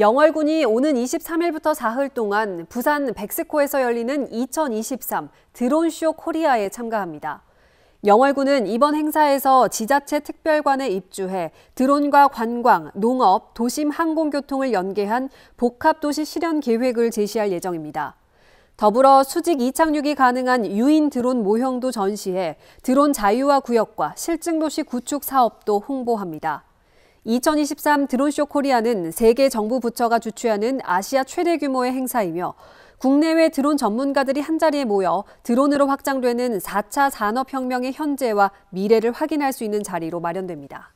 영월군이 오는 23일부터 사흘 동안 부산 백스코에서 열리는 2023 드론쇼 코리아에 참가합니다. 영월군은 이번 행사에서 지자체 특별관에 입주해 드론과 관광, 농업, 도심 항공교통을 연계한 복합도시 실현 계획을 제시할 예정입니다. 더불어 수직 이착륙이 가능한 유인 드론 모형도 전시해 드론 자유화 구역과 실증도시 구축 사업도 홍보합니다. 2023 드론쇼 코리아는 세계 정부 부처가 주최하는 아시아 최대 규모의 행사이며 국내외 드론 전문가들이 한자리에 모여 드론으로 확장되는 4차 산업혁명의 현재와 미래를 확인할 수 있는 자리로 마련됩니다.